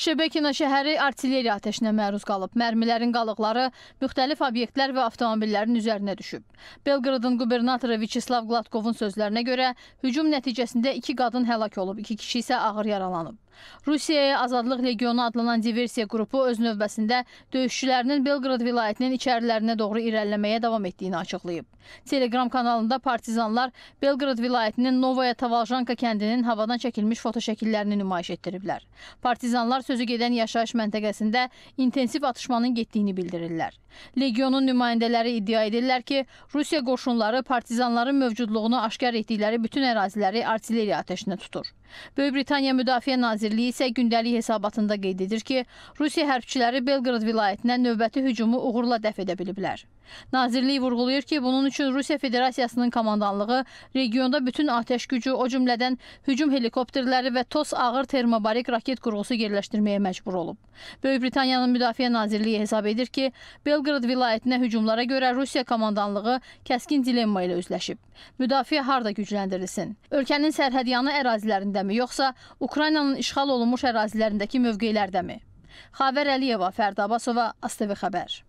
Şebekino şəhəri artilleriya atəşinə məruz qalıb. Mərmilərin qalıqları müxtəlif obyektlər və avtomobillərin üzərinə düşüb. Belqradın qubernatoru Vyacheslav Gladkovun sözlərinə görə hücum nəticəsində iki qadın həlak olub, iki kişi isə ağır yaralanıb. Rusiyaya Azadlıq Legionu adlanan diversiya qrupu öz növbəsində döyüşçülərinin Belqrad vilayətinin içərilərinə doğru irəliləməyə davam etdiyini açıqlayıb. Telegram kanalında partizanlar Belqrad vilayətinin Novaya Tavaljanka kəndinin havadan çəkilmiş fotoşəkillərini nümayiş etdiriblər. Partizanlar sözü gedən yaşayış məntəqəsində intensiv atışmanın getdiyini bildirirlər. Legionun nümayəndələri iddia edirlər ki, Rusiya qoşunları partizanların mövcudluğunu aşkar etdikləri bütün əraziləri artilleriya ateşinə tutur. Böyük Britaniya Müdafiə Naziri Nazirliyi isə gündəlik hesabatında qeyd edir ki, Rusiya hərbçiləri Belqrad vilayətinə növbəti hücumu uğurla dəf edə biliblər. Nazirlik vurğulayır ki, bunun üçün Rusiya Federasiyasının komandanlığı regionda bütün atəş gücü, o cümlədən hücum helikopterləri və TOS ağır termobarik raket qurğusu yerləşdirməyə məcbur olub. Böyük Britaniyanın Müdafiə Nazirliyi hesab edir ki, Belqrad vilayətinə hücumlara görə Rusiya komandanlığı kəskin dilemma ilə üzləşib. Müdafiə harda gücləndirilsin? Ölkənin sərhədyanı ərazilərindəmi, yoxsa Ukraynanın işğal işğal olunmuş ərazilərindəki mövqelərdəmi? Xavər Əliyeva, Fərdə Abbasova, ASTV Xəbər.